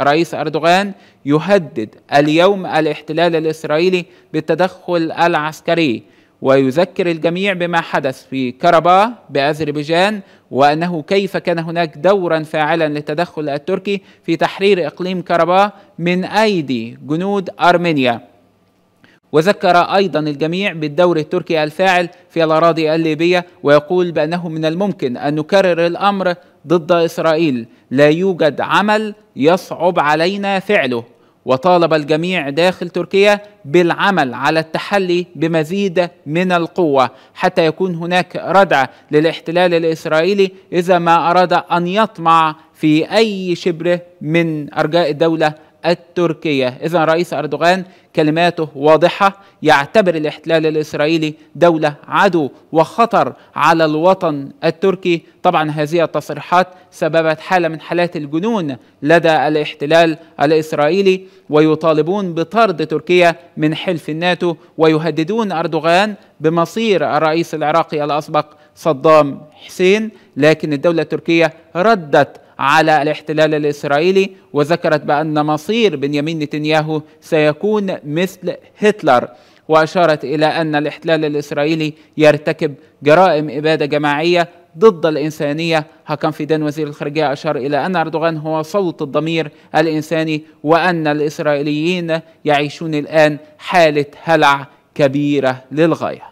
الرئيس أردوغان يهدد اليوم الاحتلال الإسرائيلي بالتدخل العسكري ويذكر الجميع بما حدث في كرباه باذربيجان وانه كيف كان هناك دورا فاعلا للتدخل التركي في تحرير اقليم كرباه من ايدي جنود ارمينيا وذكر ايضا الجميع بالدور التركي الفاعل في الاراضي الليبيه ويقول بانه من الممكن ان نكرر الامر ضد اسرائيل لا يوجد عمل يصعب علينا فعله وطالب الجميع داخل تركيا بالعمل على التحلي بمزيد من القوه حتى يكون هناك ردع للاحتلال الاسرائيلي اذا ما اراد ان يطمع في اي شبر من ارجاء الدوله التركية إذا رئيس أردوغان كلماته واضحة يعتبر الاحتلال الإسرائيلي دولة عدو وخطر على الوطن التركي طبعا هذه التصريحات سببت حالة من حالات الجنون لدى الاحتلال الإسرائيلي ويطالبون بطرد تركيا من حلف الناتو ويهددون أردوغان بمصير الرئيس العراقي الأسبق صدام حسين لكن الدولة التركية ردت على الاحتلال الإسرائيلي وذكرت بأن مصير بنيامين نتنياهو سيكون مثل هتلر وأشارت إلى أن الاحتلال الإسرائيلي يرتكب جرائم إبادة جماعية ضد الإنسانية هكان فيدان وزير الخارجية أشار إلى أن أردوغان هو صوت الضمير الإنساني وأن الإسرائيليين يعيشون الآن حالة هلع كبيرة للغاية